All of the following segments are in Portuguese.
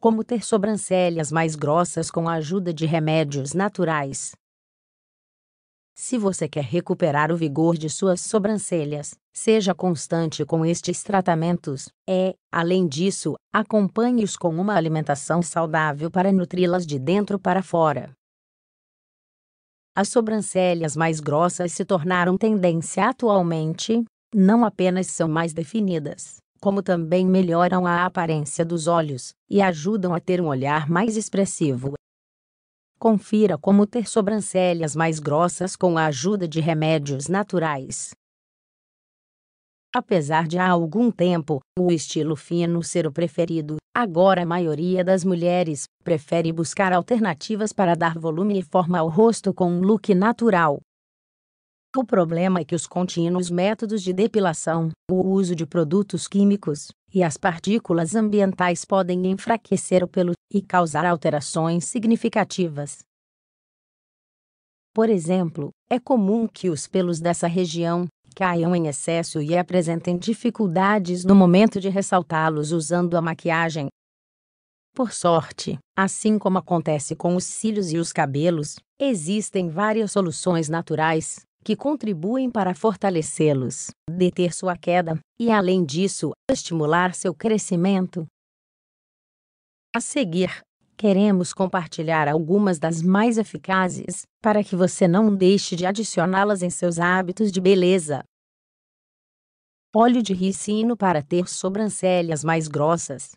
como ter sobrancelhas mais grossas com a ajuda de remédios naturais. Se você quer recuperar o vigor de suas sobrancelhas, seja constante com estes tratamentos e, é, além disso, acompanhe-os com uma alimentação saudável para nutri-las de dentro para fora. As sobrancelhas mais grossas se tornaram tendência atualmente, não apenas são mais definidas, como também melhoram a aparência dos olhos e ajudam a ter um olhar mais expressivo. Confira como ter sobrancelhas mais grossas com a ajuda de remédios naturais. Apesar de há algum tempo o estilo fino ser o preferido, agora a maioria das mulheres prefere buscar alternativas para dar volume e forma ao rosto com um look natural. O problema é que os contínuos métodos de depilação, o uso de produtos químicos e as partículas ambientais podem enfraquecer o pelo e causar alterações significativas. Por exemplo, é comum que os pelos dessa região caiam em excesso e apresentem dificuldades no momento de ressaltá-los usando a maquiagem. Por sorte, assim como acontece com os cílios e os cabelos, existem várias soluções naturais que contribuem para fortalecê-los, deter sua queda e, além disso, estimular seu crescimento. A seguir, queremos compartilhar algumas das mais eficazes para que você não deixe de adicioná-las em seus hábitos de beleza. Óleo de ricino para ter sobrancelhas mais grossas.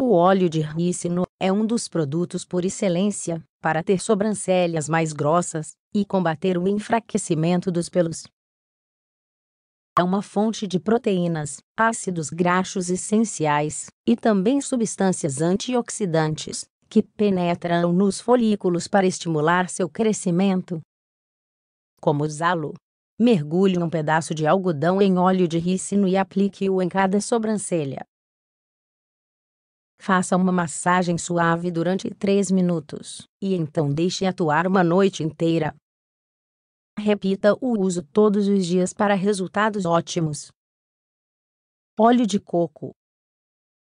O óleo de ricino é um dos produtos por excelência para ter sobrancelhas mais grossas e combater o enfraquecimento dos pelos. É uma fonte de proteínas, ácidos graxos essenciais e também substâncias antioxidantes que penetram nos folículos para estimular seu crescimento. Como usá-lo? Mergulhe um pedaço de algodão em óleo de rícino e aplique-o em cada sobrancelha. Faça uma massagem suave durante 3 minutos e então deixe atuar uma noite inteira. Repita o uso todos os dias para resultados ótimos. Óleo de coco.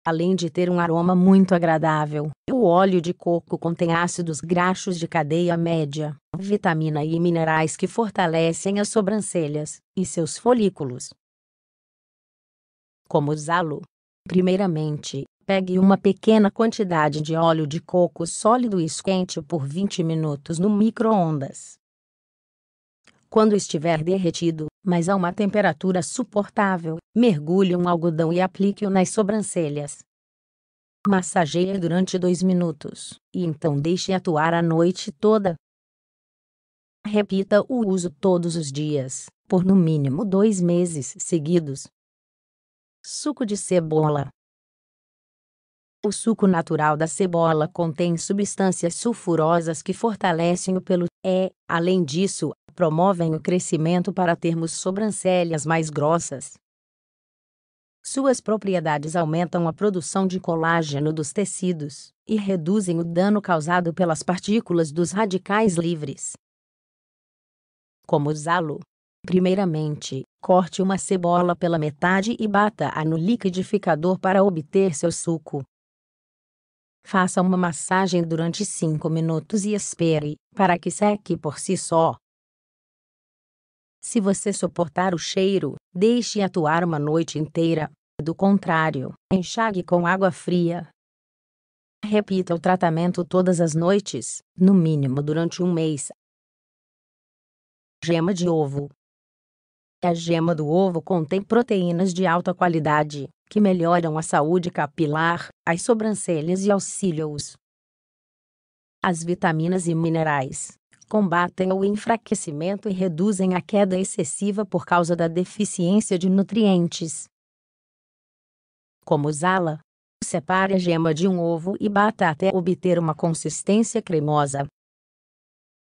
Além de ter um aroma muito agradável, o óleo de coco contém ácidos graxos de cadeia média, vitamina e minerais que fortalecem as sobrancelhas e seus folículos. Como usá-lo? Primeiramente, pegue uma pequena quantidade de óleo de coco sólido e esquente por 20 minutos no micro-ondas. Quando estiver derretido, mas a uma temperatura suportável, mergulhe um algodão e aplique-o nas sobrancelhas. Massageie durante dois minutos, e então deixe atuar a noite toda. Repita o uso todos os dias, por no mínimo dois meses seguidos. Suco de cebola. O suco natural da cebola contém substâncias sulfurosas que fortalecem o pelo e, é, além disso, promovem o crescimento para termos sobrancelhas mais grossas. Suas propriedades aumentam a produção de colágeno dos tecidos e reduzem o dano causado pelas partículas dos radicais livres. Como usá-lo? Primeiramente, corte uma cebola pela metade e bata-a no liquidificador para obter seu suco. Faça uma massagem durante 5 minutos e espere, para que seque por si só. Se você suportar o cheiro, deixe atuar uma noite inteira. Do contrário, enxague com água fria. Repita o tratamento todas as noites, no mínimo durante um mês. Gema de ovo. A gema do ovo contém proteínas de alta qualidade, que melhoram a saúde capilar, as sobrancelhas e auxílios. As vitaminas e minerais combatem o enfraquecimento e reduzem a queda excessiva por causa da deficiência de nutrientes. Como usá-la? Separe a gema de um ovo e bata até obter uma consistência cremosa.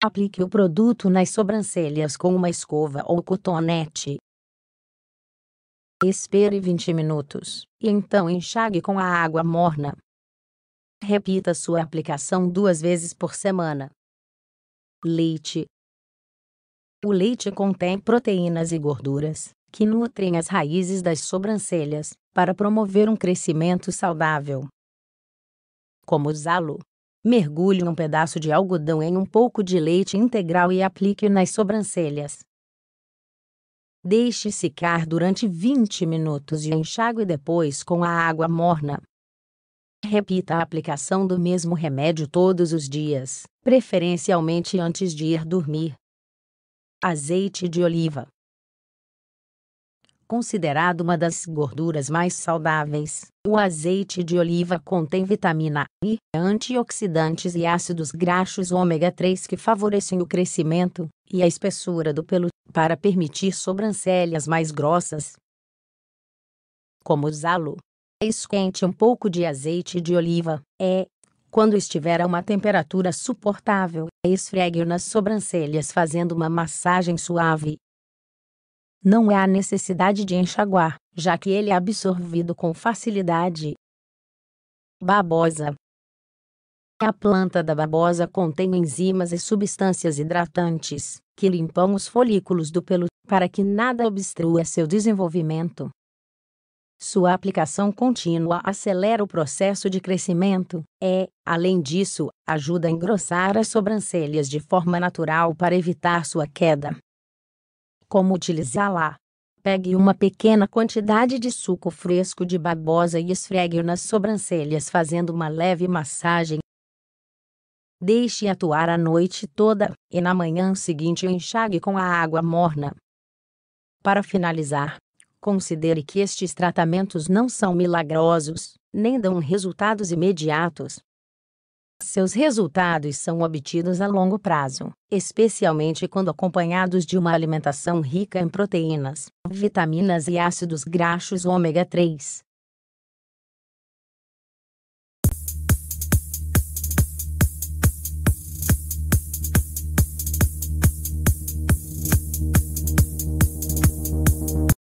Aplique o produto nas sobrancelhas com uma escova ou cotonete, Espere 20 minutos, e então enxague com a água morna. Repita sua aplicação duas vezes por semana. Leite: O leite contém proteínas e gorduras, que nutrem as raízes das sobrancelhas, para promover um crescimento saudável. Como usá-lo? Mergulhe um pedaço de algodão em um pouco de leite integral e aplique nas sobrancelhas. Deixe secar durante 20 minutos e enxague depois com a água morna. Repita a aplicação do mesmo remédio todos os dias, preferencialmente antes de ir dormir. Azeite de oliva. Considerado uma das gorduras mais saudáveis, o azeite de oliva contém vitamina I, antioxidantes e ácidos graxos ômega 3 que favorecem o crescimento e a espessura do pelo para permitir sobrancelhas mais grossas. Como usá-lo? Esquente um pouco de azeite de oliva, é, quando estiver a uma temperatura suportável, esfregue-o nas sobrancelhas fazendo uma massagem suave. Não há necessidade de enxaguar, já que ele é absorvido com facilidade. Babosa a planta da babosa contém enzimas e substâncias hidratantes, que limpam os folículos do pelo, para que nada obstrua seu desenvolvimento. Sua aplicação contínua acelera o processo de crescimento e, além disso, ajuda a engrossar as sobrancelhas de forma natural para evitar sua queda. Como utilizá-la? Pegue uma pequena quantidade de suco fresco de babosa e esfregue-o nas sobrancelhas fazendo uma leve massagem Deixe atuar a noite toda e na manhã seguinte enxague com a água morna. Para finalizar, considere que estes tratamentos não são milagrosos, nem dão resultados imediatos. Seus resultados são obtidos a longo prazo, especialmente quando acompanhados de uma alimentação rica em proteínas, vitaminas e ácidos graxos ômega 3.